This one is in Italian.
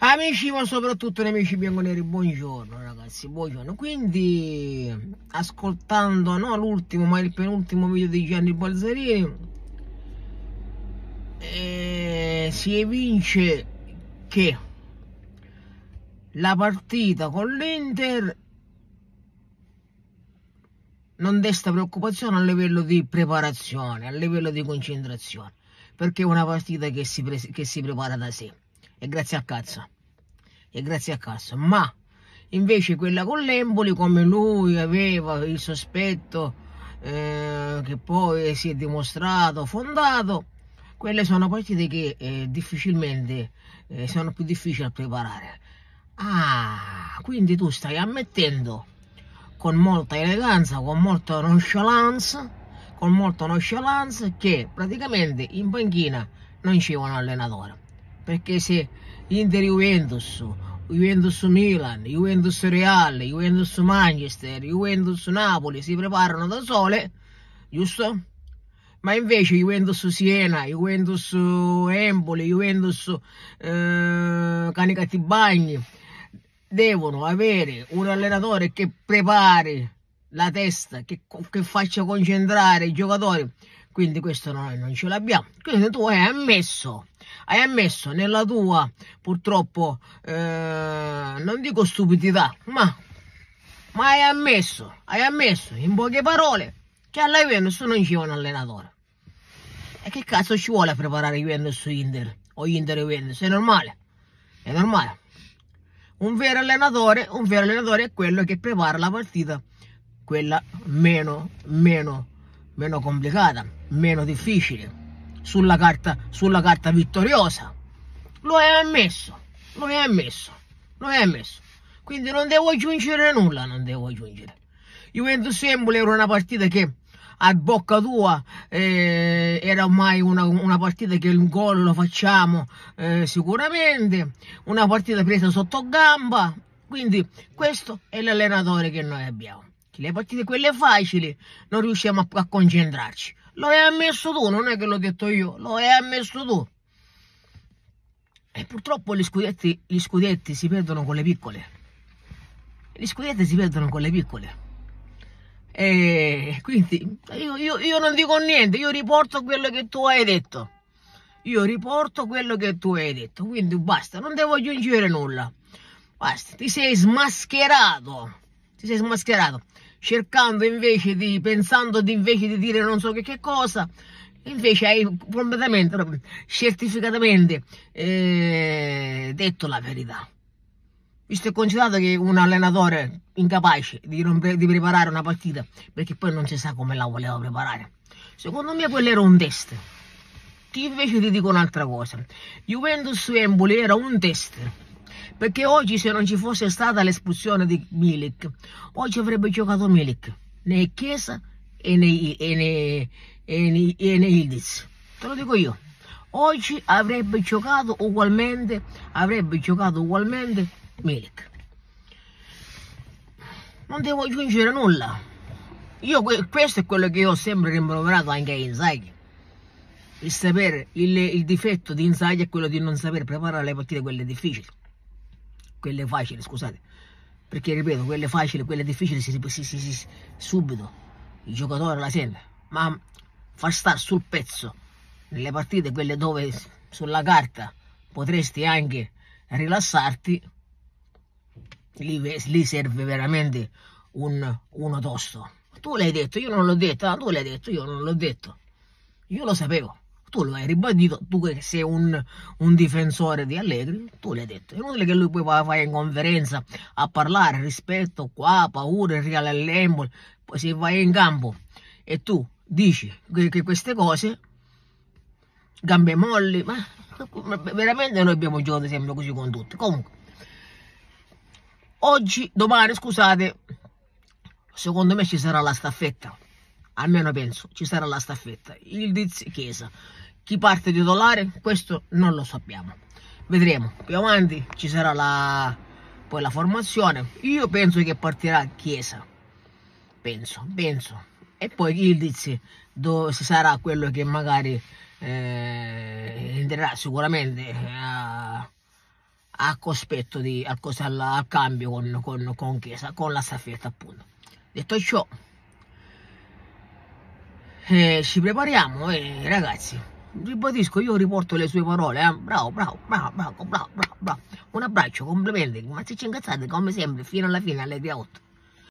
Amici ma soprattutto nemici bianconeri, buongiorno ragazzi, buongiorno. Quindi ascoltando non l'ultimo ma il penultimo video di Gianni Balzarini eh, si evince che la partita con l'Inter non desta preoccupazione a livello di preparazione, a livello di concentrazione, perché è una partita che si, che si prepara da sé e grazie a cazzo e grazie a cazzo ma invece quella con l'Emboli come lui aveva il sospetto eh, che poi si è dimostrato fondato quelle sono partite che eh, difficilmente eh, sono più difficili da preparare ah quindi tu stai ammettendo con molta eleganza con molta nonchalance con molta nonchalance che praticamente in panchina non c'è un allenatore perché se Inter Juventus, Juventus Milan, Juventus Real, Juventus Manchester, Juventus Napoli si preparano da sole, giusto? Ma invece Juventus Siena, Juventus Empoli, Juventus eh, Canicattibagni devono avere un allenatore che prepari la testa, che, che faccia concentrare i giocatori quindi questo noi non ce l'abbiamo. Quindi tu hai ammesso, hai ammesso nella tua purtroppo, eh, non dico stupidità, ma, ma, hai ammesso, hai ammesso in poche parole che alla Juventus non c'è un allenatore. E che cazzo ci vuole a preparare Juventus su Inter o Inter Juventus? È normale, è normale. Un vero allenatore, un vero allenatore è quello che prepara la partita, quella meno, meno meno complicata, meno difficile, sulla carta, sulla carta vittoriosa. Lo hai ammesso, lo hai ammesso, lo hai ammesso. Quindi non devo aggiungere nulla, non devo aggiungere. Juventus Emboli era una partita che a bocca tua eh, era ormai una, una, partita che il gol lo facciamo eh, sicuramente, una partita presa sotto gamba, quindi questo è l'allenatore che noi abbiamo. Le partite quelle facili non riusciamo a, a concentrarci. Lo hai ammesso tu, non è che l'ho detto io, lo hai ammesso tu. E purtroppo gli scudetti, gli scudetti si perdono con le piccole. Gli scudetti si perdono con le piccole. E quindi io, io, io, non dico niente, io riporto quello che tu hai detto. Io riporto quello che tu hai detto, quindi basta, non devo aggiungere nulla. Basta, ti sei smascherato. Ti sei smascherato cercando invece di, pensando di invece di dire non so che, che cosa, invece hai completamente, certificatamente eh, detto la verità. Visto e considerato che un allenatore incapace di, rompere, di preparare una partita perché poi non si sa come la voleva preparare, secondo me quello era un test. Ti invece ti dico un'altra cosa. Juventus Empoli era un test perché oggi se non ci fosse stata l'espulsione di Milik, oggi avrebbe giocato Milik, né Chiesa e né, e né, e né, e né Ildiz. Te lo dico io. Oggi avrebbe giocato ugualmente, avrebbe giocato ugualmente Milik. Non devo aggiungere nulla. Io, questo è quello che io ho sempre rimproverato anche a Inzaghi. Il sapere, il, il difetto di Inzaghi è quello di non saper preparare le partite quelle difficili quelle facili, scusate, perché ripeto, quelle facili, quelle difficili si, si, si, si subito il giocatore la sente. ma far stare sul pezzo nelle partite, quelle dove sulla carta potresti anche rilassarti, lì, lì serve veramente un, uno tosto. Tu l'hai detto, io non l'ho detto, ah, tu l'hai detto, io non l'ho detto. Io lo sapevo tu lo hai ribadito, tu che sei un, un, difensore di Allegri, tu l'hai detto. È inutile che lui poi va in conferenza a parlare rispetto qua, paura, il reale all'embol, poi se vai in campo e tu dici che, che queste cose, gambe molli, ma veramente noi abbiamo giocato sempre così con tutti. Comunque, oggi, domani, scusate, secondo me ci sarà la staffetta almeno penso, ci sarà la staffetta. Il Diz Chiesa. Chi parte titolare? Questo non lo sappiamo. Vedremo, più avanti ci sarà la... poi la formazione. Io penso che partirà Chiesa. Penso, penso. E poi il Diz sarà quello che magari eh, entrerà sicuramente a, eh, a cospetto di, al, al, al, cambio con, con, con Chiesa, con la staffetta appunto. Detto ciò, eh, ci prepariamo e eh, ragazzi, ribadisco, io riporto le sue parole, eh. bravo, bravo, bravo, bravo, bravo, bravo, un abbraccio, complimenti, ma se ci incazzate come sempre fino alla fine alle 8.